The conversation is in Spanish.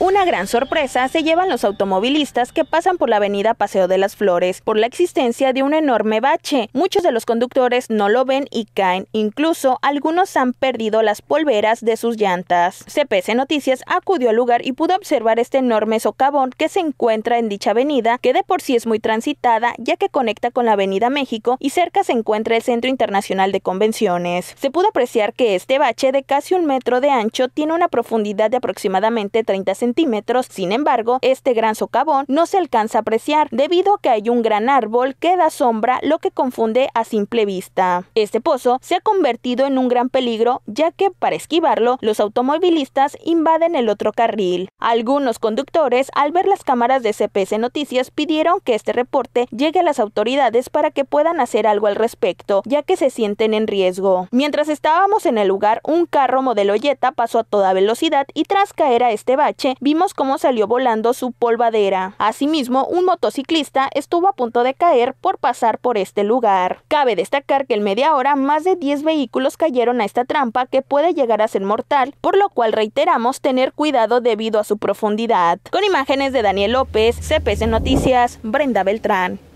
Una gran sorpresa se llevan los automovilistas que pasan por la avenida Paseo de las Flores por la existencia de un enorme bache. Muchos de los conductores no lo ven y caen, incluso algunos han perdido las polveras de sus llantas. CPC Noticias acudió al lugar y pudo observar este enorme socavón que se encuentra en dicha avenida, que de por sí es muy transitada ya que conecta con la avenida México y cerca se encuentra el Centro Internacional de Convenciones. Se pudo apreciar que este bache de casi un metro de ancho tiene una profundidad de aproximadamente 30 centímetros centímetros. Sin embargo, este gran socavón no se alcanza a apreciar debido a que hay un gran árbol que da sombra, lo que confunde a simple vista. Este pozo se ha convertido en un gran peligro ya que para esquivarlo los automovilistas invaden el otro carril. Algunos conductores al ver las cámaras de CPS Noticias pidieron que este reporte llegue a las autoridades para que puedan hacer algo al respecto ya que se sienten en riesgo. Mientras estábamos en el lugar un carro modelo Jetta pasó a toda velocidad y tras caer a este bache vimos cómo salió volando su polvadera. Asimismo, un motociclista estuvo a punto de caer por pasar por este lugar. Cabe destacar que en media hora más de 10 vehículos cayeron a esta trampa que puede llegar a ser mortal, por lo cual reiteramos tener cuidado debido a su profundidad. Con imágenes de Daniel López, CPC Noticias, Brenda Beltrán.